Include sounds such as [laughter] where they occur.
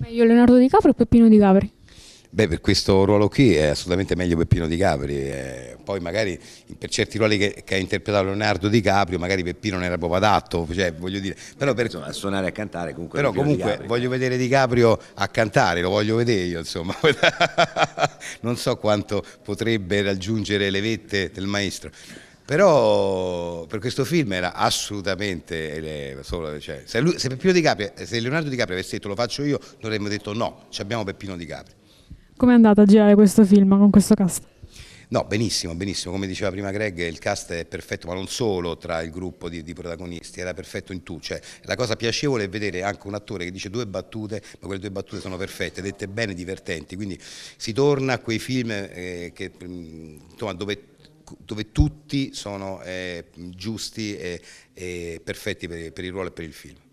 Meglio Leonardo Di Capri o Peppino Di Capri? Beh, per questo ruolo qui è assolutamente meglio Peppino Di Capri, eh, poi magari per certi ruoli che, che, ha interpretato Leonardo Di Caprio, magari Peppino non era proprio adatto, cioè, voglio dire, però per, insomma, a suonare e a cantare comunque. Però comunque voglio vedere Di Caprio a cantare, lo voglio vedere io, insomma, [laughs] non so quanto potrebbe raggiungere le vette del maestro. Però per questo film era assolutamente, cioè, se, lui, se, Di Capri, se Leonardo Di Capri avesse detto lo faccio io, noi avremmo detto no, ci abbiamo Peppino Di Capri. come è andato a girare questo film con questo cast? No, benissimo, benissimo. Come diceva prima Greg, il cast è perfetto, ma non solo tra il gruppo di, di protagonisti, era perfetto in tu. Cioè, la cosa piacevole è vedere anche un attore che dice due battute, ma quelle due battute sono perfette, dette bene, divertenti. Quindi si torna a quei film eh, che, mm, insomma, dove dove tutti sono eh, giusti e, e perfetti per, per il ruolo e per il film.